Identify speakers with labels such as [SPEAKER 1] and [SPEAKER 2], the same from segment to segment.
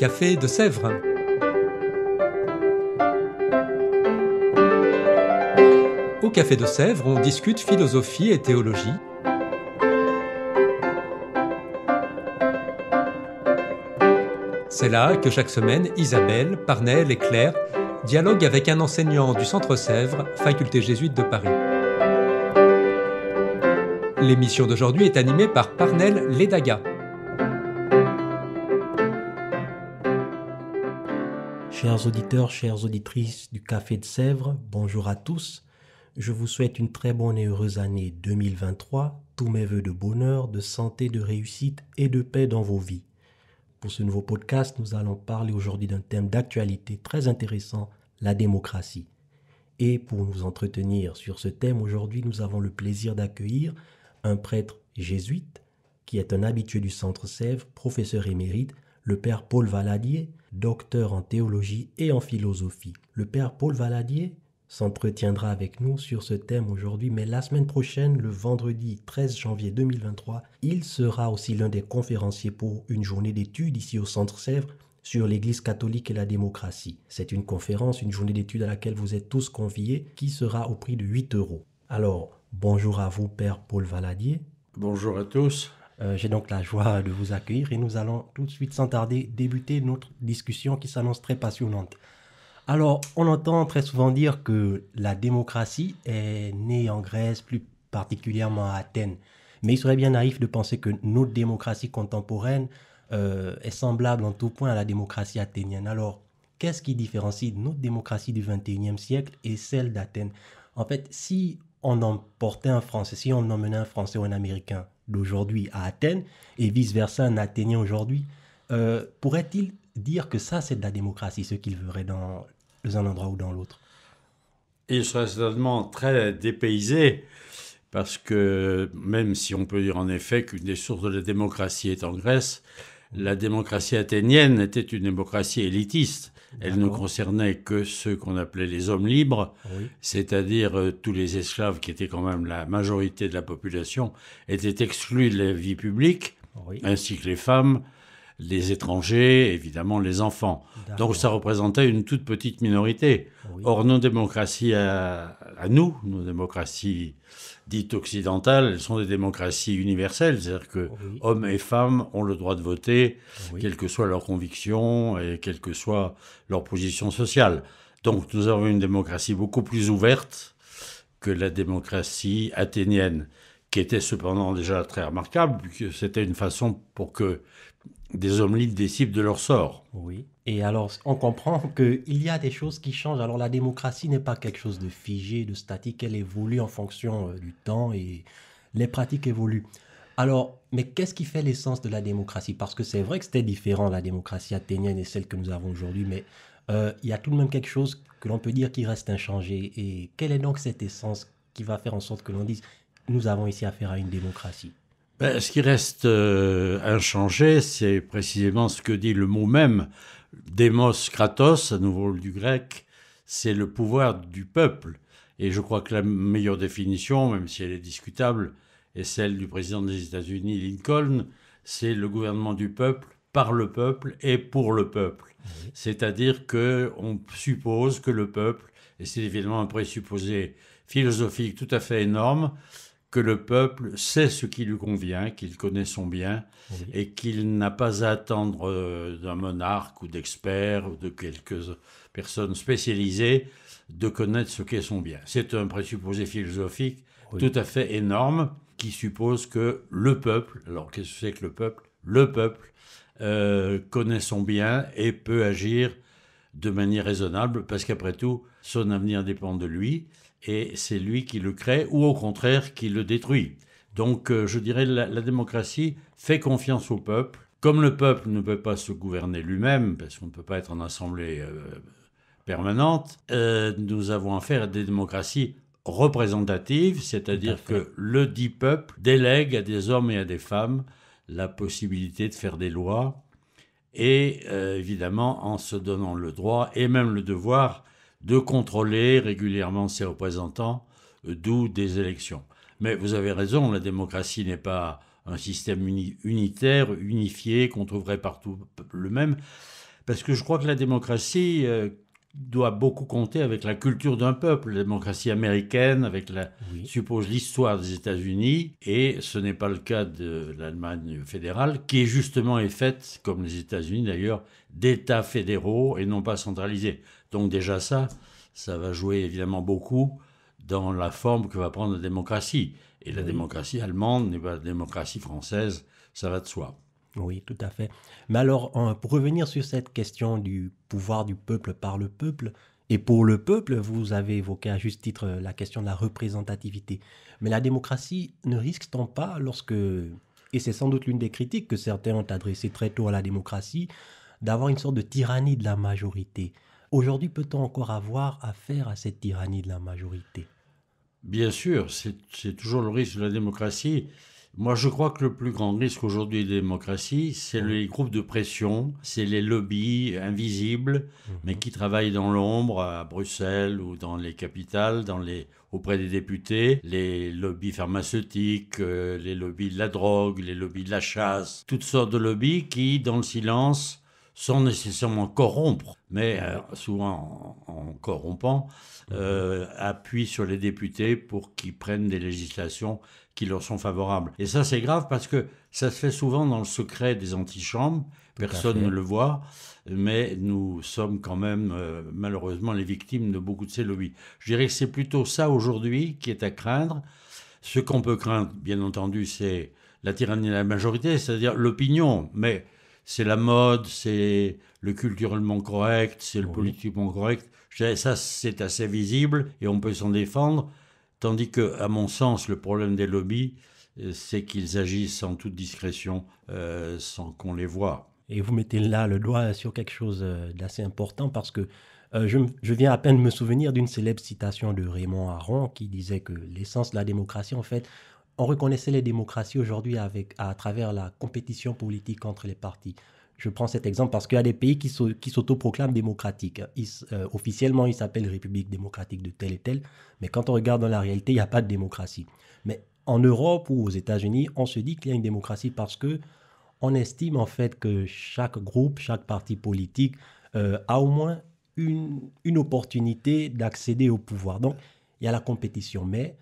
[SPEAKER 1] Café de Sèvres. Au Café de Sèvres, on discute philosophie et théologie. C'est là que chaque semaine, Isabelle, Parnell et Claire dialoguent avec un enseignant du Centre Sèvres, faculté jésuite de Paris. L'émission d'aujourd'hui est animée par Parnell Ledaga.
[SPEAKER 2] Chers auditeurs, chères auditrices du Café de Sèvres, bonjour à tous. Je vous souhaite une très bonne et heureuse année 2023. Tous mes voeux de bonheur, de santé, de réussite et de paix dans vos vies. Pour ce nouveau podcast, nous allons parler aujourd'hui d'un thème d'actualité très intéressant, la démocratie. Et pour nous entretenir sur ce thème, aujourd'hui, nous avons le plaisir d'accueillir un prêtre jésuite qui est un habitué du Centre Sèvres, professeur émérite, le père Paul Valadier, docteur en théologie et en philosophie. Le père Paul Valadier s'entretiendra avec nous sur ce thème aujourd'hui, mais la semaine prochaine, le vendredi 13 janvier 2023, il sera aussi l'un des conférenciers pour une journée d'études ici au Centre Sèvres sur l'Église catholique et la démocratie. C'est une conférence, une journée d'études à laquelle vous êtes tous conviés, qui sera au prix de 8 euros. Alors, bonjour à vous, Père Paul Valadier. Bonjour à tous. Euh, j'ai donc la joie de vous accueillir et nous allons tout de suite sans tarder débuter notre discussion qui s'annonce très passionnante. Alors, on entend très souvent dire que la démocratie est née en Grèce, plus particulièrement à Athènes. Mais il serait bien naïf de penser que notre démocratie contemporaine euh, est semblable en tout point à la démocratie athénienne. Alors, qu'est-ce qui différencie notre démocratie du 21e siècle et celle d'Athènes En fait, si on emportait un Français, si on emmenait un Français ou un Américain d'aujourd'hui à Athènes et vice-versa un Athénien aujourd'hui, euh, pourrait-il dire que ça, c'est de la démocratie, ce qu'il verrait dans un endroit ou dans l'autre
[SPEAKER 3] Il serait certainement très dépaysé, parce que même si on peut dire en effet qu'une des sources de la démocratie est en Grèce, la démocratie athénienne était une démocratie élitiste. Elle ne concernait que ceux qu'on appelait les hommes libres, c'est-à-dire euh, tous les esclaves qui étaient quand même la majorité de la population, étaient exclus de la vie publique, ainsi que les femmes, les étrangers, évidemment les enfants. Donc ça représentait une toute petite minorité. Or, nos démocraties à, nous, nos démocraties dites occidentales, elles sont des démocraties universelles, c'est-à-dire que hommes et femmes ont le droit de voter, quelle quelles que soient leurs convictions et quelle que soit leur position sociale. Donc nous avons une démocratie beaucoup plus ouverte que la démocratie athénienne, qui était cependant déjà très remarquable, puisque c'était une façon pour que des hommes libres décident de leur sort.
[SPEAKER 2] Oui. Et alors, on comprend qu'il y a des choses qui changent. Alors, la démocratie n'est pas quelque chose de figé, de statique. Elle évolue en fonction euh, du temps et les pratiques évoluent. Alors, mais qu'est-ce qui fait l'essence de la démocratie Parce que c'est vrai que c'était différent, la démocratie athénienne et celle que nous avons aujourd'hui, mais euh, il y a tout de même quelque chose que l'on peut dire qui reste inchangé. Et quelle est donc cette essence qui va faire en sorte que l'on dise, nous avons ici affaire à une démocratie
[SPEAKER 3] ben, ce qui reste euh, inchangé, c'est précisément ce que dit le mot même. Demos kratos, à nouveau du grec, c'est le pouvoir du peuple. Et je crois que la meilleure définition, même si elle est discutable, est celle du président des États-Unis, Lincoln, c'est le gouvernement du peuple, par le peuple et pour le peuple. Ah C'est-à-dire que on suppose que le peuple, et c'est évidemment un présupposé philosophique tout à fait énorme, que le peuple sait ce qui lui convient, qu'il connaît son bien, et qu'il n'a pas à attendre euh, d'un monarque ou d'experts ou de quelques personnes spécialisées de connaître ce qu'est son bien. C'est un présupposé philosophique tout à fait énorme qui suppose que le peuple, alors qu'est-ce que c'est que le peuple Le peuple euh, connaît son bien et peut agir de manière raisonnable parce qu'après tout, son avenir dépend de lui et c'est lui qui le crée ou au contraire qui le détruit. Donc euh, je dirais la, démocratie fait confiance au peuple. Comme le peuple ne peut pas se gouverner lui-même, parce qu'on ne peut pas être en assemblée euh, permanente, euh, nous avons affaire à des démocraties représentatives, c'est-à-dire que le dit peuple délègue à des hommes et à des femmes la possibilité de faire des lois et évidemment en se donnant le droit et même le devoir de contrôler régulièrement ses représentants, euh, d'où des élections. Mais vous avez raison, la démocratie n'est pas un système unitaire, unifié, qu'on trouverait partout le même, parce que je crois que la démocratie euh, doit beaucoup compter avec la culture d'un peuple, la démocratie américaine, avec la, suppose, l'histoire des États-Unis, et ce n'est pas le cas de l'Allemagne fédérale, qui justement est faite, comme les États-Unis d'ailleurs, d'États fédéraux et non pas centralisés. Donc déjà ça, ça va jouer évidemment beaucoup dans la forme que va prendre la démocratie. Et la démocratie allemande n'est pas la démocratie française, ça va de soi.
[SPEAKER 2] Oui, tout à fait. Mais alors, pour revenir sur cette question du pouvoir du peuple par le peuple, et pour le peuple, vous avez évoqué à juste titre euh, la question de la représentativité. Mais la démocratie ne risque-t-on pas lorsque, et c'est sans doute l'une des critiques que certains ont adressées très tôt à la démocratie, d'avoir une sorte de tyrannie de la majorité Aujourd'hui, peut-on encore avoir affaire à cette tyrannie de la majorité
[SPEAKER 3] Bien sûr, c'est toujours le risque de la démocratie. Moi, je crois que le plus grand risque aujourd'hui de la démocratie, c'est les groupes de pression, c'est les lobbies invisibles, mhm. mais qui travaillent dans l'ombre à Bruxelles ou dans les capitales, auprès des députés, les lobbies pharmaceutiques, euh, les lobbies de la drogue, les lobbies de la chasse, toutes sortes de lobbies qui, dans le silence, sans nécessairement corrompre, mais euh, souvent en, corrompant, euh, appuie sur les députés pour qu'ils prennent des législations qui leur sont favorables. Et ça, c'est grave parce que ça se fait souvent dans le secret des antichambres, personne ne le voit, mais nous sommes quand même euh, malheureusement les victimes de beaucoup de ces lobbies. Je dirais que c'est plutôt ça aujourd'hui qui est à craindre. Ce qu'on peut craindre, bien entendu, c'est la tyrannie de la majorité, c'est-à-dire l'opinion, mais c'est la mode, c'est le culturellement correct, c'est le politiquement correct. Ça, c'est assez visible et on peut s'en défendre. Tandis que, à mon sens, le problème des lobbies, euh, c'est qu'ils agissent en toute
[SPEAKER 2] discrétion, euh, sans qu'on les voit. Et vous mettez là le doigt sur quelque chose euh, d'assez important parce que je, viens à peine de me souvenir d'une célèbre citation de Raymond Aron qui disait que l'essence de la démocratie, en fait, on reconnaissait les démocraties aujourd'hui à travers la compétition politique entre les partis. Je prends cet exemple parce qu'il y a des pays qui, s'autoproclament démocratiques. Euh, officiellement, ils s'appellent République démocratique de tel et tel, mais quand on regarde dans la réalité, il n'y a pas de démocratie. Mais en Europe ou aux États-Unis, on se dit qu'il y a une démocratie parce que on estime en fait que chaque groupe, chaque parti politique euh, a au moins une, une opportunité d'accéder au pouvoir. Donc, il y a la compétition, mais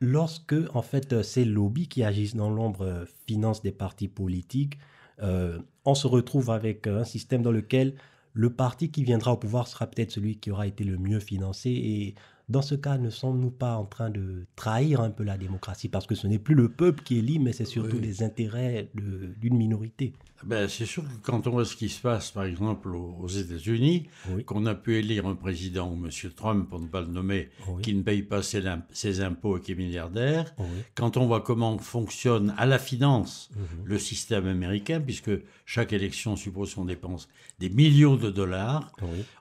[SPEAKER 2] lorsque en fait euh, ces lobbies qui agissent dans l'ombre euh, financent des partis politiques, euh, on se retrouve avec un système dans lequel le parti qui viendra au pouvoir sera peut-être celui qui aura été le mieux financé et dans ce cas, ne sommes-nous pas en train de trahir un peu la démocratie Parce que ce n'est plus le peuple qui élit, mais c'est surtout les intérêts d'une minorité.
[SPEAKER 3] Ah ben, c'est sûr que quand on voit ce qui se passe, par exemple, aux États-Unis, qu'on a pu élire un président, ou M. Trump, pour ne pas le nommer, qui ne paye pas ses, impôts et qui est milliardaire, quand on voit comment fonctionne à la finance mmh le système américain, puisque chaque élection suppose qu'on dépense des millions de dollars,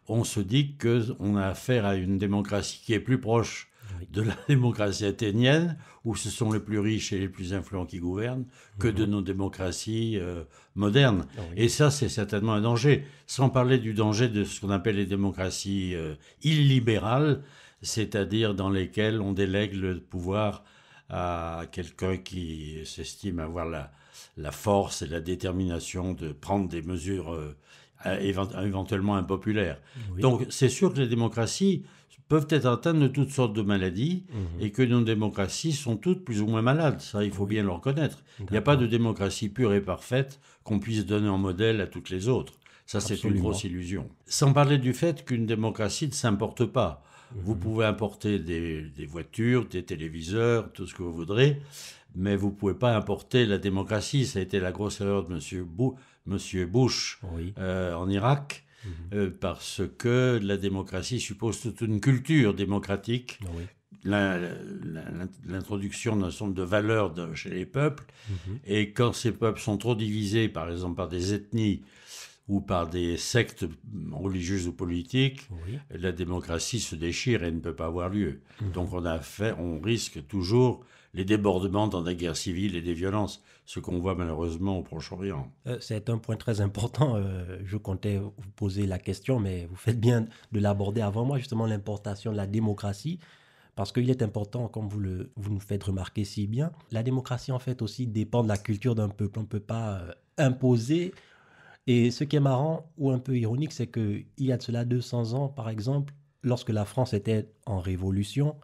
[SPEAKER 3] on se dit qu'on a affaire à une démocratie qui plus proche de la démocratie athénienne, où ce sont les plus riches et les plus influents qui gouvernent, que de mhm. nos démocraties euh, modernes. Ah et ça, c'est certainement un danger. Sans parler du danger de ce qu'on appelle les démocraties euh, illibérales, c'est-à-dire dans lesquelles on délègue le pouvoir à quelqu'un qui s'estime avoir la, force et la détermination de prendre des mesures euh, éventuellement impopulaires. Donc c'est sûr que les démocraties peuvent être atteintes de toutes sortes de maladies mhm. et que nos démocraties sont toutes plus ou moins malades. Ça, il faut bien le reconnaître. Il n'y a pas de démocratie pure et parfaite qu'on puisse donner en modèle à toutes les autres. Ça, c'est une grosse illusion. Sans parler du fait qu'une démocratie ne s'importe pas. Vous mhm. pouvez importer des, voitures, des téléviseurs, tout ce que vous voudrez, mais vous ne pouvez pas importer la démocratie. Ça a été la grosse erreur de M. Bush euh, en Irak Mhm. Euh, parce que la démocratie suppose toute une culture démocratique, ah l'introduction d'un certain de valeurs chez les peuples, mhm. et quand ces peuples sont trop divisés, par exemple par des ethnies, ou par des sectes religieuses ou politiques, la démocratie se déchire et ne peut pas avoir lieu. Mhm. Donc on, a fait, on risque toujours les débordements dans des guerres civiles et des violences, ce qu'on voit malheureusement au Proche-Orient.
[SPEAKER 2] Euh, c'est un point très important. Euh, je comptais vous poser la question, mais vous faites bien de l'aborder avant moi, justement l'importation de la démocratie. Parce qu'il est important, comme vous, nous faites remarquer si bien, la démocratie en fait aussi dépend de la culture d'un peuple. On ne peut pas euh, imposer et ce qui est marrant ou un peu ironique, c'est qu'il y a de cela 200 ans, par exemple, lorsque la France était en révolution,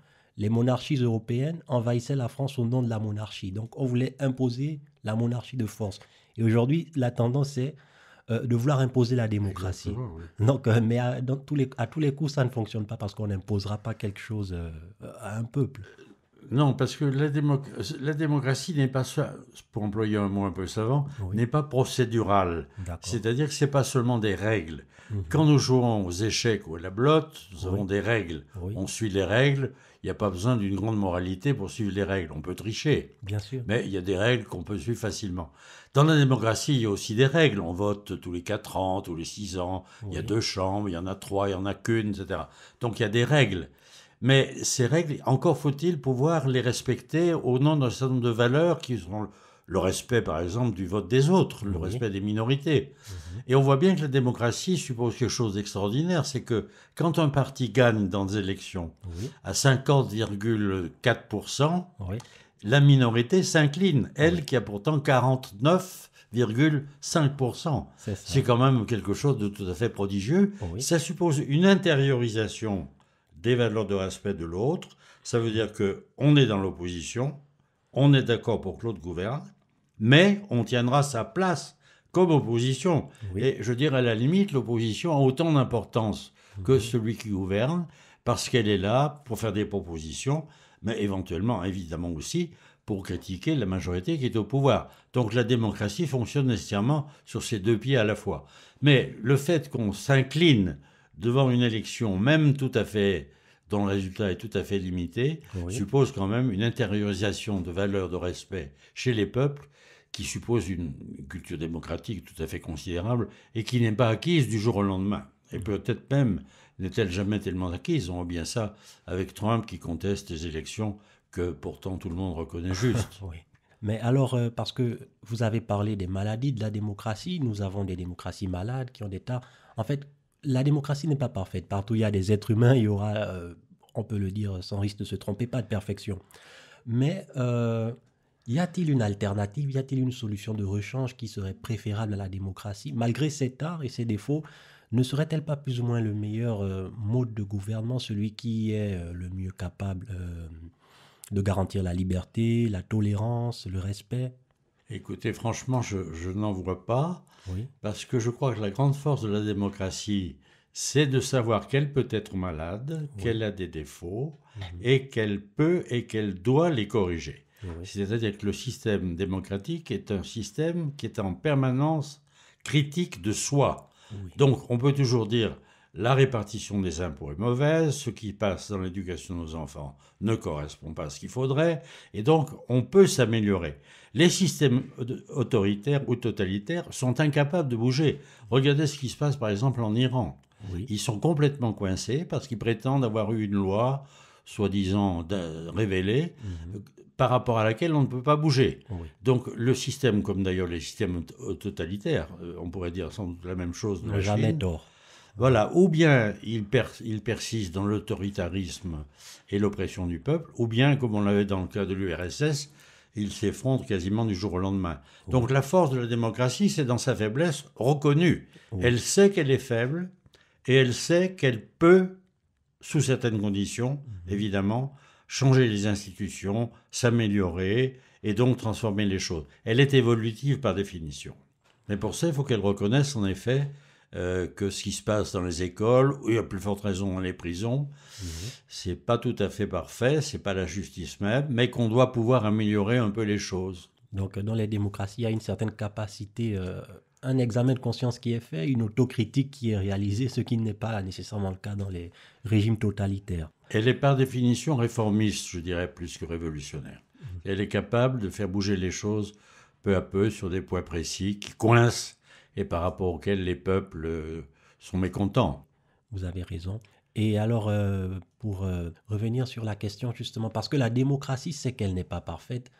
[SPEAKER 2] les monarchies européennes envahissaient la France au nom de la monarchie. Donc on voulait imposer la monarchie de force. Et aujourd'hui, la tendance est euh, de vouloir imposer la démocratie. Donc, euh, mais à, tous les, coups, ça ne fonctionne pas parce qu'on n'imposera pas quelque chose euh, à un peuple. Non, parce que la, démocratie n'est pas,
[SPEAKER 3] pour employer un mot un peu savant, n'est pas procédurale. C'est-à-dire que ce n'est pas seulement des règles. Mhm. Quand nous jouons aux échecs ou à la blotte, nous avons des règles. On suit les règles. Il n'y a pas besoin d'une grande moralité pour suivre les règles. On peut tricher. Bien sûr. Mais il y a des règles qu'on peut suivre facilement. Dans la démocratie, il y a aussi des règles. On vote tous les 4 ans, tous les 6 ans. Il y a deux chambres, il y en a trois, il y en a qu'une, etc. Donc il y a des règles. Mais ces règles, encore faut-il pouvoir les respecter au nom d'un certain nombre de valeurs qui seront le respect, par exemple, du vote des autres, le respect des minorités. Mhm. Et on voit bien que la démocratie suppose quelque chose d'extraordinaire, c'est que quand un parti gagne dans des élections à 50,4%, la minorité s'incline, elle qui a pourtant 49,5%. C'est quand même quelque chose de tout à fait prodigieux. Ça suppose une intériorisation des valeurs de respect de l'autre. Ça veut dire que on est dans l'opposition, on est d'accord pour que l'autre gouverne, mais on tiendra sa place comme opposition. Et je dirais à la limite, l'opposition a autant d'importance mhm. que celui qui gouverne, parce qu'elle est là pour faire des propositions, mais éventuellement, évidemment aussi, pour critiquer la majorité qui est au pouvoir. Donc la démocratie fonctionne nécessairement sur ces deux pieds à la fois. Mais le fait qu'on s'incline devant une élection, même tout à fait dont le résultat est tout à fait limité, suppose quand même une intériorisation de valeurs de respect chez les peuples qui suppose une culture démocratique tout à fait considérable et qui n'est pas acquise du jour au lendemain. Et peut-être même n'est-elle jamais tellement acquise. On voit bien ça avec Trump qui conteste les
[SPEAKER 2] élections que pourtant tout le monde reconnaît juste. Mais alors, euh, parce que vous avez parlé des maladies de la démocratie, nous avons des démocraties malades qui ont des tas. En fait, la démocratie n'est pas parfaite. Partout il y a des êtres humains, il y aura, euh, on peut le dire sans risque de se tromper, pas de perfection. Mais euh, y a-t-il une alternative Y a-t-il une solution de rechange qui serait préférable à la démocratie Malgré ses art et ses défauts, ne serait-elle pas plus ou moins le meilleur euh, mode de gouvernement, celui qui est le mieux capable de garantir la liberté, la tolérance, le respect
[SPEAKER 3] Écoutez, franchement, je, n'en vois pas, parce que je crois que la grande force de la démocratie, c'est de savoir qu'elle peut être malade, qu'elle a des défauts, mhm. et qu'elle peut et qu'elle doit les corriger. C'est-à-dire que le système démocratique est un système qui est en permanence critique de soi. Donc on peut toujours dire, la répartition des impôts est mauvaise, ce qui passe dans l'éducation de nos enfants ne correspond pas à ce qu'il faudrait, et donc on peut s'améliorer. Les systèmes autoritaires ou totalitaires sont incapables de bouger. Regardez ce qui se passe par exemple en Iran. Ils sont complètement coincés parce qu'ils prétendent avoir eu une loi soi-disant révélée mhm. par rapport à laquelle on ne peut pas bouger. Oh donc le système, comme d'ailleurs les systèmes euh, totalitaires, euh, on pourrait dire sans doute la même chose dans jamais d'or. Voilà, ou bien il, persiste dans l'autoritarisme et l'oppression du peuple, ou bien, comme on l'avait dans le cas de l'URSS, il s'effondre quasiment du jour au lendemain. Donc la force de la démocratie, c'est dans sa faiblesse reconnue. Elle sait qu'elle est faible et elle sait qu'elle peut, sous certaines conditions, mhm. évidemment, changer les institutions, s'améliorer et donc transformer les choses. Elle est évolutive par définition. Mais pour ça, il faut qu'elle reconnaisse en effet euh, que ce qui se passe dans les écoles, ou a plus forte raison dans les prisons. Ce mhm. C'est pas tout à fait parfait, n'est pas la justice même, mais qu'on doit pouvoir améliorer un peu les choses.
[SPEAKER 2] Donc, dans les démocraties, il y a une certaine capacité, euh, un examen de conscience qui est fait, une autocritique qui est réalisée, ce qui n'est pas nécessairement le cas dans les régimes totalitaires.
[SPEAKER 3] Elle est par définition réformiste, je dirais, plus que révolutionnaire. Mhm. Elle est capable de faire bouger les choses peu à peu sur des points précis qui coincent et par rapport auxquels les peuples euh, sont mécontents.
[SPEAKER 2] Vous avez raison. Et alors, euh, pour euh, revenir sur la question justement, parce que la démocratie c'est qu'elle n'est pas parfaite,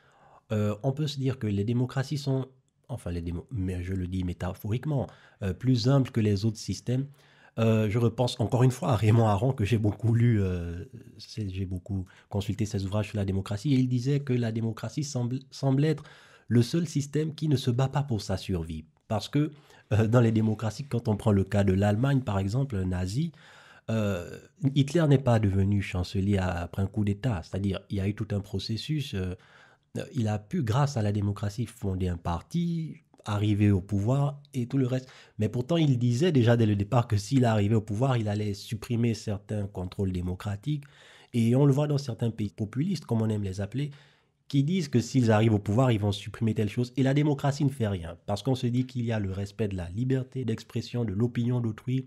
[SPEAKER 2] on peut se dire que les démocraties sont, enfin les mais je le dis métaphoriquement, plus humbles que les autres systèmes. je repense encore une fois à Raymond Aron que j'ai beaucoup lu, j'ai beaucoup consulté ses ouvrages sur la démocratie, et il disait que la démocratie semble, semble être le seul système qui ne se bat pas pour sa survie, parce que euh, dans les démocraties, quand on prend le cas de l'Allemagne, par exemple, nazie, euh, Hitler n'est pas devenu chancelier après un coup d'État. C'est-à-dire, il y a eu tout un processus. Euh, il a pu, grâce à la démocratie, fonder un parti, arriver au pouvoir et tout le reste. Mais pourtant, il disait déjà dès le départ que s'il arrivait au pouvoir, il allait supprimer certains contrôles démocratiques. Et on le voit dans certains pays populistes, comme on aime les appeler, qui disent que s'ils arrivent au pouvoir, ils vont supprimer telle chose. Et la démocratie ne fait rien, parce qu'on se dit qu'il y a le respect de la liberté d'expression, de l'opinion d'autrui.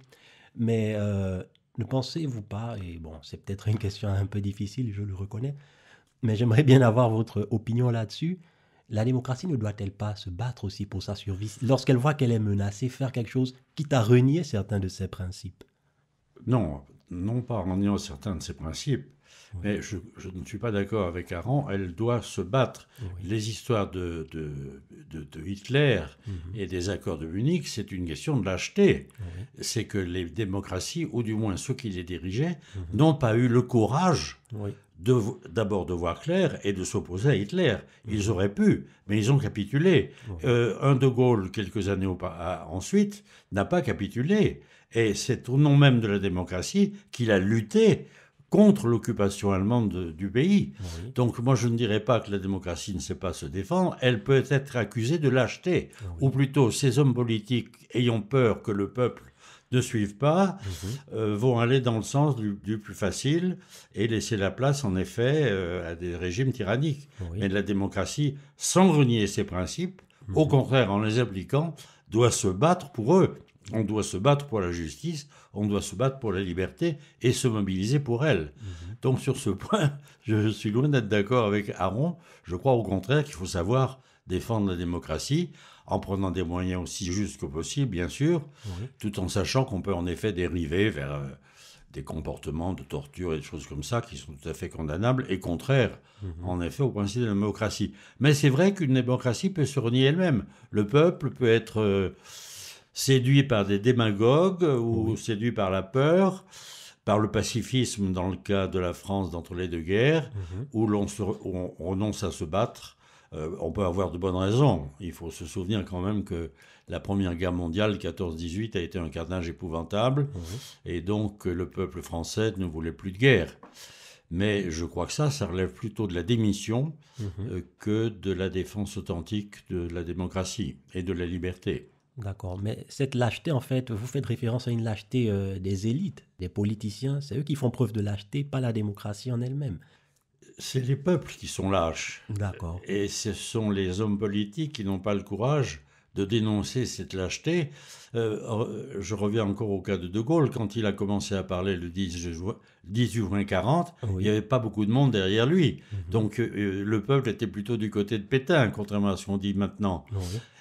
[SPEAKER 2] Mais euh, ne pensez-vous pas, et bon, c'est peut-être une question un peu difficile, je le reconnais, mais j'aimerais bien avoir votre opinion là-dessus. La démocratie ne doit-elle pas se battre aussi pour sa survie lorsqu'elle voit qu'elle est menacée, faire quelque chose, quitte à renier certains de ses principes
[SPEAKER 3] Non, non pas renier certains de ses principes, mais je, ne suis pas d'accord avec Aaron, elle doit se battre. Les histoires de, Hitler mhm. et des accords de Munich, c'est une question de lâcheté. C'est que les démocraties, ou du moins ceux qui les dirigeaient, mhm. n'ont pas eu le courage d'abord de, voir clair et de s'opposer à Hitler. Mhm. Ils auraient pu, mais ils ont capitulé. Euh, un de Gaulle, quelques années ensuite, n'a pas capitulé. Et c'est au nom même de la démocratie qu'il a lutté contre l'occupation allemande du pays. Donc moi je ne dirais pas que la démocratie ne sait pas se défendre, elle peut être accusée de lâcheté, ah ou plutôt ces hommes politiques ayant peur que le peuple ne suive pas, mhm. euh, vont aller dans le sens du, plus facile et laisser la place, en effet, euh, à des régimes tyranniques. Mais la démocratie, sans renier ses principes, mhm. au contraire, en les appliquant, doit se battre pour eux. On doit se battre pour la justice, on doit se battre pour la liberté et se mobiliser pour elle. Mhm. Donc sur ce point, je suis loin d'être d'accord avec Aaron. Je crois au contraire qu'il faut savoir défendre la démocratie en prenant des moyens aussi justes que possible, bien sûr, tout en sachant qu'on peut en effet dériver vers euh, des comportements de torture et des choses comme ça qui sont tout à fait condamnables et contraires, mhm. en effet, au principe de la démocratie. Mais c'est vrai qu'une démocratie peut se renier elle-même. Le peuple peut être... Euh, séduit par des démagogues ou séduit par la peur, par le pacifisme dans le cas de la France d'entre les deux guerres, mhm. où l'on renonce à se battre. Euh, on peut avoir de bonnes raisons. Il faut se souvenir quand même que la Première Guerre mondiale, 14-18, a été un carnage épouvantable, mhm. et donc le peuple français ne voulait plus de guerre. Mais je crois que ça, ça relève plutôt de la démission mhm. euh, que de la défense authentique de la démocratie et de la liberté.
[SPEAKER 2] D'accord, mais cette lâcheté, en fait, vous faites référence à une lâcheté euh, des élites, des politiciens, c'est eux qui font preuve de lâcheté, pas la démocratie en elle-même. C'est les peuples
[SPEAKER 3] qui sont lâches. D'accord. Et ce sont les hommes politiques qui n'ont pas le courage de dénoncer cette lâcheté. Euh, je reviens encore au cas de De Gaulle, quand il a commencé à parler le 10 juin, 18 juin 40, il n'y avait pas beaucoup de monde derrière lui. Mhm. Donc euh, le peuple était plutôt du côté de Pétain, contrairement à ce qu'on dit maintenant.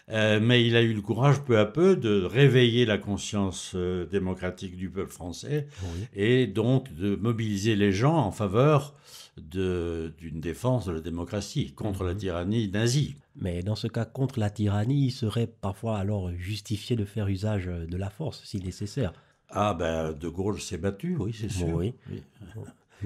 [SPEAKER 3] Euh, mais il a eu le courage peu à peu de réveiller la conscience euh, démocratique du peuple français et donc de mobiliser les gens en faveur d'une
[SPEAKER 2] défense de la démocratie contre la mhm. tyrannie nazie. Mais dans ce cas, contre la tyrannie, il serait parfois alors justifié de faire usage de la force si nécessaire. Ah ben, De Gaulle s'est battu, oui, c'est sûr.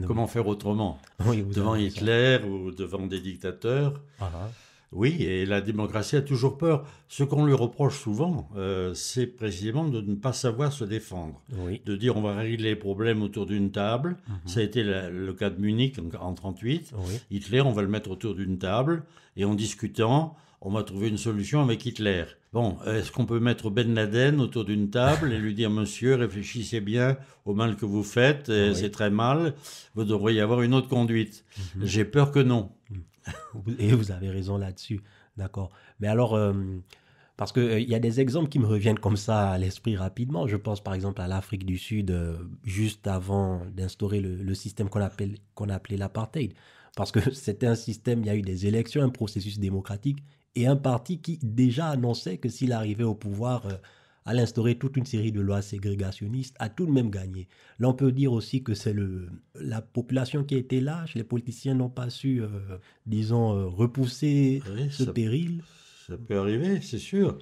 [SPEAKER 2] Comment faire autrement Devant
[SPEAKER 3] Hitler ou devant des dictateurs ah, ah. Oui, et la démocratie a toujours peur. Ce qu'on lui reproche souvent, euh, c'est précisément de ne pas savoir se défendre. De dire on va régler les problèmes autour d'une table. Mhm. Ça a été le cas de Munich en 1938. Hitler, on va le mettre autour d'une table et en discutant, on va trouver une solution avec Hitler. Bon, est-ce qu'on peut mettre Ben Laden autour d'une table et lui dire Monsieur, réfléchissez bien au mal que vous faites, euh, c'est très mal, vous devriez avoir une autre conduite mhm. J'ai
[SPEAKER 2] peur que non. Mhm. Et vous avez raison là-dessus. D'accord. Mais alors, euh, parce qu'il euh, y a des exemples qui me reviennent comme ça à l'esprit rapidement. Je pense par exemple à l'Afrique du Sud, euh, juste avant d'instaurer le, système qu'on appelle qu'on appelait l'apartheid. Parce que c'était un système, il y a eu des élections, un processus démocratique et un parti qui déjà annonçait que s'il arrivait au pouvoir, à instaurer toute une série de lois ségrégationnistes, a tout de même gagné. Là, on peut dire aussi que c'est le, la population qui a été lâche, les politiciens n'ont pas su, euh, disons, euh, repousser ce péril. Ça peut arriver, c'est
[SPEAKER 3] sûr.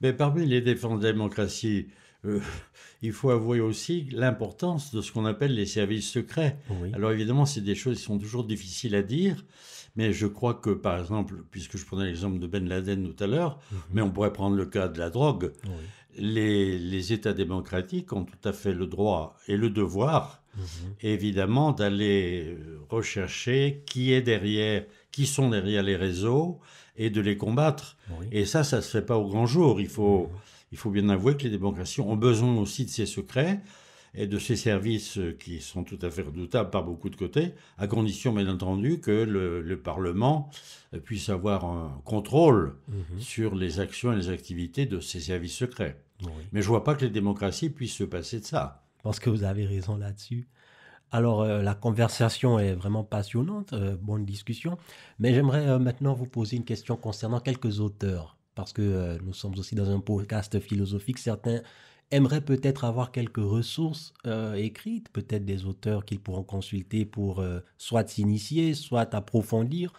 [SPEAKER 3] Mais parmi les défenses de la démocratie, euh, il faut avouer aussi l'importance de ce qu'on appelle les services secrets. Alors évidemment, c'est des choses qui sont toujours difficiles à dire, mais je crois que, par exemple, puisque je prenais l'exemple de Ben Laden tout à l'heure, mhm. mais on pourrait prendre le cas de la drogue les, États démocratiques ont tout à fait le droit et le devoir, mhm. évidemment, d'aller euh, rechercher qui est derrière, qui sont derrière les réseaux et de les combattre. Et ça, ça ne se fait pas au grand jour. Il faut, mhm. il faut bien avouer que les démocraties ont besoin aussi de ces secrets et de ces services euh, qui sont tout à fait redoutables par beaucoup de côtés, à condition bien entendu que le, Parlement euh, puisse avoir un contrôle mhm. sur les actions et les activités de ces services secrets. Mais je ne vois pas que les démocraties puissent se passer de ça.
[SPEAKER 2] Je pense que vous avez raison là-dessus. Alors, euh, la conversation est vraiment passionnante, bonne discussion. Mais j'aimerais maintenant vous poser une question concernant quelques auteurs, parce que nous sommes aussi dans un podcast philosophique. Certains aimerait peut-être avoir quelques ressources euh, écrites, peut-être des auteurs qu'ils pourront consulter pour euh, soit s'initier, soit approfondir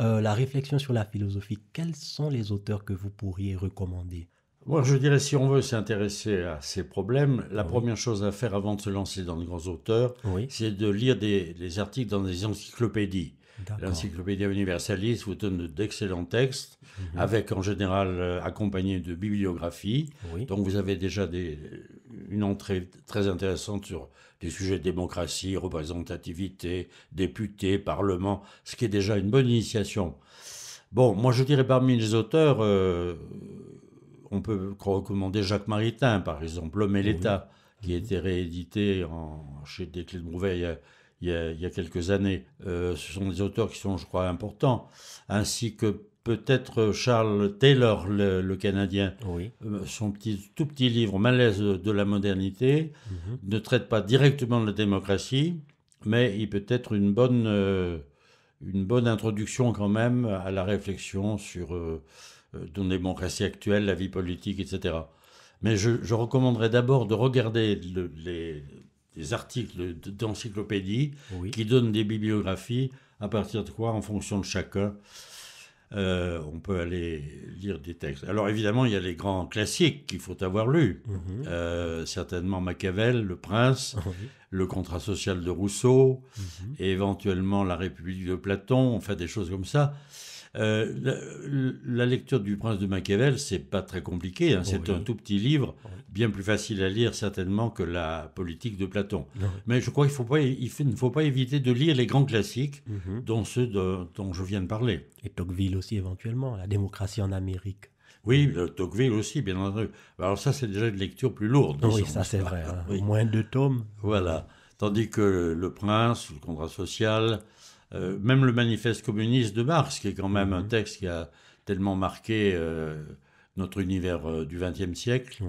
[SPEAKER 2] euh, la réflexion sur la philosophie. Quels sont les auteurs que vous pourriez recommander
[SPEAKER 3] moi, je dirais, si on veut s'intéresser à ces problèmes, la première chose à faire avant de se lancer dans de grands auteurs, c'est de lire des, des, articles dans des encyclopédies. L'Encyclopédie universaliste vous donne d'excellents textes, mhm. avec en général euh, accompagnés de bibliographies. Donc vous avez déjà des, euh, une entrée très intéressante sur des sujets de démocratie, représentativité, députés, parlement, ce qui est déjà une bonne initiation. Bon, moi je dirais parmi les auteurs, euh, on peut recommander Jacques Maritain, par exemple, L'homme et l'État, qui a mhm. été réédité en, chez Desclés de Brouveil il y a, quelques années. Euh, ce sont des auteurs qui sont, je crois, importants, ainsi que peut-être Charles Taylor, le, Canadien. Euh, son tout petit livre, Malaise de la modernité, mhm. ne traite pas directement de la démocratie, mais il peut être une bonne, euh, une bonne introduction quand même à la réflexion sur nos démocraties actuelles, la vie politique, etc. Mais je, recommanderais d'abord de regarder les, des articles d'encyclopédie qui donnent des bibliographies à partir de quoi, en fonction de chacun, euh, on peut aller lire des textes. Alors évidemment, il y a les grands classiques qu'il faut avoir lus. Mhm. Euh, certainement Machiavel, Le Prince, ah Le Contrat social de Rousseau, mhm. et éventuellement La République de Platon, enfin des choses comme ça. Euh, la, lecture du Prince de Machiavel, c'est pas très compliqué. Hein. C'est un tout petit livre, bien plus facile à lire certainement que la politique de Platon. Mais je crois qu'il ne faut pas éviter de lire les grands classiques, mhm. dont ceux de, dont je viens de parler. Et Tocqueville aussi éventuellement, la démocratie en Amérique. Oui, Tocqueville aussi, bien entendu. Alors ça, c'est déjà une lecture plus lourde. Oui, ça
[SPEAKER 2] c'est vrai. Hein. Moins de tomes.
[SPEAKER 3] Voilà. Tandis que Le Prince, le contrat social, euh, même le manifeste communiste de Marx, qui est quand même un mhm. texte qui a tellement marqué euh, notre univers euh, du XXe siècle,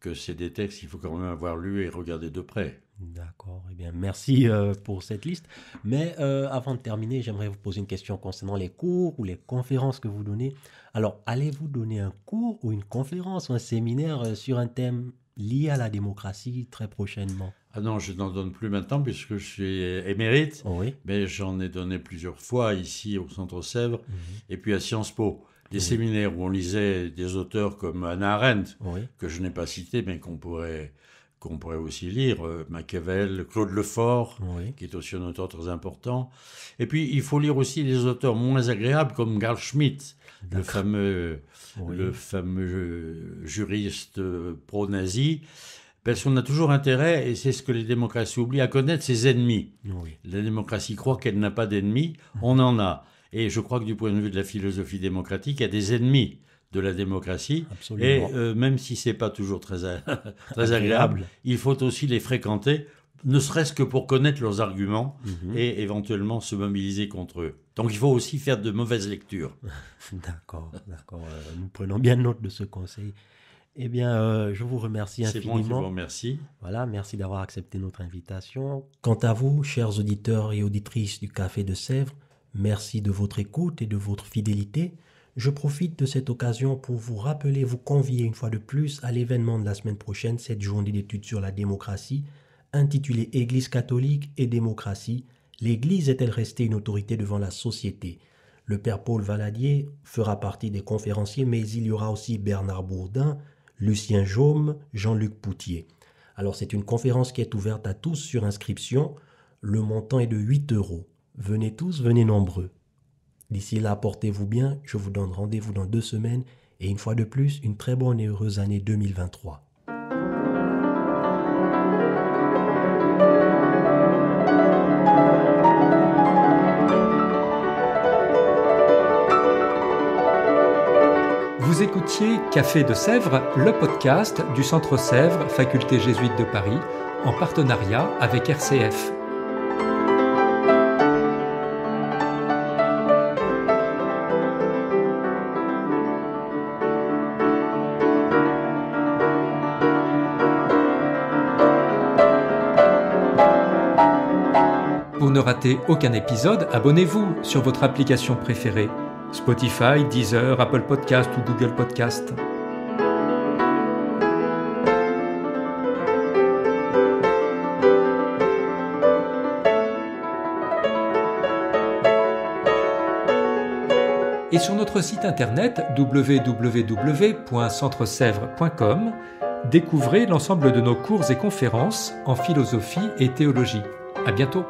[SPEAKER 3] que c'est des textes qu'il faut quand même avoir lu et regarder de près.
[SPEAKER 2] D'accord, eh merci pour cette liste. Mais avant de terminer, j'aimerais vous poser une question concernant les cours ou les conférences que vous donnez. Alors, allez-vous donner un cours ou une conférence ou un séminaire sur un thème lié à la démocratie très prochainement
[SPEAKER 3] ah non, je n'en donne plus maintenant puisque je suis émérite, oh mais j'en ai donné plusieurs fois ici au Centre Sèvres mhm. et puis à Sciences Po. Des séminaires où on lisait des auteurs comme Anna Arendt, oh que je n'ai pas cité, mais qu'on pourrait, qu'on pourrait aussi lire, euh, Machiavel, Claude Lefort, oh qui est aussi un auteur très important. Et puis, il faut lire aussi des auteurs moins agréables comme Carl Schmitt, le fameux, le fameux juriste pro-nazi parce qu'on a toujours intérêt, et c'est ce que les démocraties oublient, à connaître ses ennemis. La démocratie croit qu'elle n'a pas d'ennemis, on en a. Et je crois que du point de vue de la philosophie démocratique, il y a des ennemis de la démocratie. Et euh, même si c'est pas toujours très, agréable, il faut aussi les fréquenter, ne serait-ce que pour connaître leurs arguments mhm. et éventuellement se mobiliser contre eux. Donc il faut aussi faire de mauvaises lectures. d'accord, d'accord. Euh, nous prenons bien note
[SPEAKER 2] de ce conseil. Eh bien, euh, je vous remercie infiniment. C'est vous remercie. Voilà, merci d'avoir accepté notre invitation. Quant à vous, chers auditeurs et auditrices du Café de Sèvres, merci de votre écoute et de votre fidélité. Je profite de cette occasion pour vous rappeler, vous convier une fois de plus à l'événement de la semaine prochaine, cette journée d'études sur la démocratie, intitulée Église catholique et démocratie. L'Église est-elle restée une autorité devant la société Le Père Paul Valadier fera partie des conférenciers, mais il y aura aussi Bernard Bourdin, Lucien Jaume, Jean-Luc Poutier. Alors c'est une conférence qui est ouverte à tous sur inscription. Le montant est de 8 euros. Venez tous, venez nombreux. D'ici là, portez-vous bien. Je vous donne rendez-vous dans deux semaines. Et une fois de plus, une très bonne et heureuse année 2023.
[SPEAKER 1] Vous écoutiez Café de Sèvres, le podcast du Centre Sèvres, Faculté jésuite de Paris, en partenariat avec RCF. Pour ne rater aucun épisode, abonnez-vous sur votre application préférée Spotify, Deezer, Apple Podcast ou Google Podcast. Et sur notre site internet www.centresèvres.com, découvrez l'ensemble de nos cours et conférences en philosophie et théologie. À bientôt!